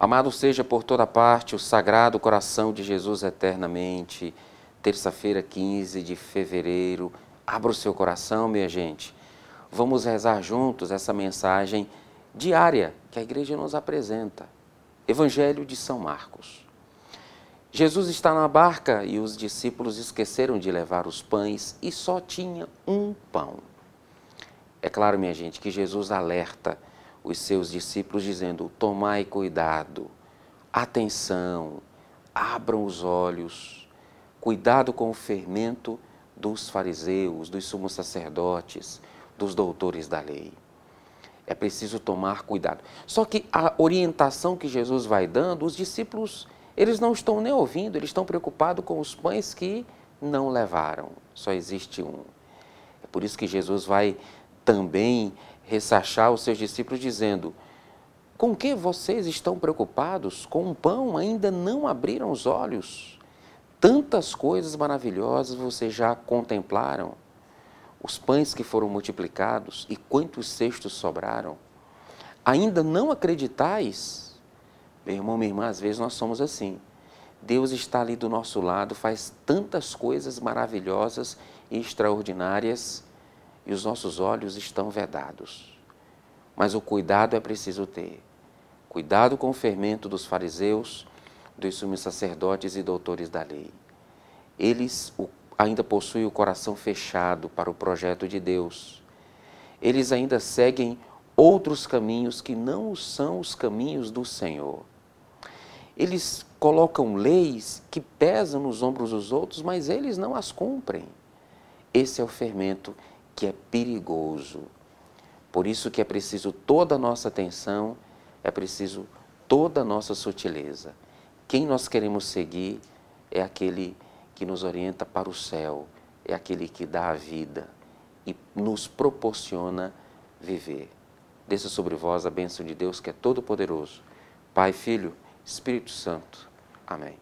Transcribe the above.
Amado seja por toda parte o Sagrado Coração de Jesus eternamente. Terça-feira, 15 de fevereiro. Abra o seu coração, minha gente. Vamos rezar juntos essa mensagem diária que a igreja nos apresenta. Evangelho de São Marcos. Jesus está na barca e os discípulos esqueceram de levar os pães e só tinha um pão. É claro, minha gente, que Jesus alerta os seus discípulos, dizendo: Tomai cuidado, atenção, abram os olhos, cuidado com o fermento dos fariseus, dos sumos sacerdotes, dos doutores da lei. É preciso tomar cuidado. Só que a orientação que Jesus vai dando, os discípulos, eles não estão nem ouvindo, eles estão preocupados com os pães que não levaram. Só existe um. É por isso que Jesus vai também ressachar os seus discípulos, dizendo: Com que vocês estão preocupados? Com o pão ainda não abriram os olhos? Tantas coisas maravilhosas vocês já contemplaram. Os pães que foram multiplicados e quantos cestos sobraram. Ainda não acreditais? Meu irmão, minha irmã, às vezes nós somos assim. Deus está ali do nosso lado, faz tantas coisas maravilhosas e extraordinárias e os nossos olhos estão vedados. Mas o cuidado é preciso ter. Cuidado com o fermento dos fariseus, dos sumos sacerdotes e doutores da lei. Eles ainda possuem o coração fechado para o projeto de Deus. Eles ainda seguem outros caminhos que não são os caminhos do Senhor. Eles colocam leis que pesam nos ombros dos outros, mas eles não as cumprem. Esse é o fermento que é perigoso. Por isso que é preciso toda a nossa atenção, é preciso toda a nossa sutileza. Quem nós queremos seguir é aquele que nos orienta para o céu, é aquele que dá a vida e nos proporciona viver. Desça sobre vós a bênção de Deus que é todo-poderoso. Pai, Filho, Espírito Santo. Amém.